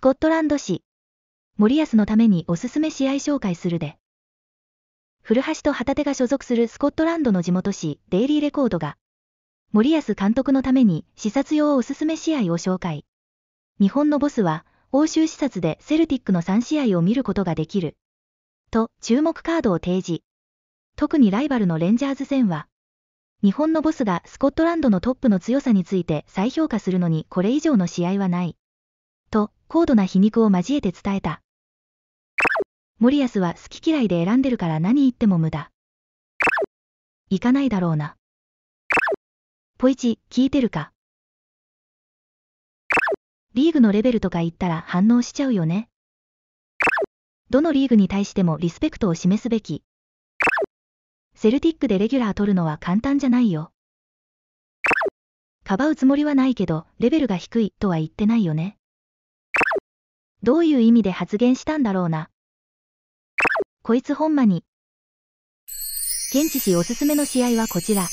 スコットランド市。森保のためにおすすめ試合紹介するで。古橋と旗手が所属するスコットランドの地元紙、デイリーレコードが、森保監督のために視察用おすすめ試合を紹介。日本のボスは、欧州視察でセルティックの3試合を見ることができる。と、注目カードを提示。特にライバルのレンジャーズ戦は、日本のボスがスコットランドのトップの強さについて再評価するのにこれ以上の試合はない。高度な皮肉を交えて伝えた。森安は好き嫌いで選んでるから何言っても無駄。行かないだろうな。ポイチ、聞いてるかリーグのレベルとか言ったら反応しちゃうよね。どのリーグに対してもリスペクトを示すべき。セルティックでレギュラー取るのは簡単じゃないよ。かばうつもりはないけど、レベルが低いとは言ってないよね。どういう意味で発言したんだろうな。こいつほんまに。現地しおすすめの試合はこちら。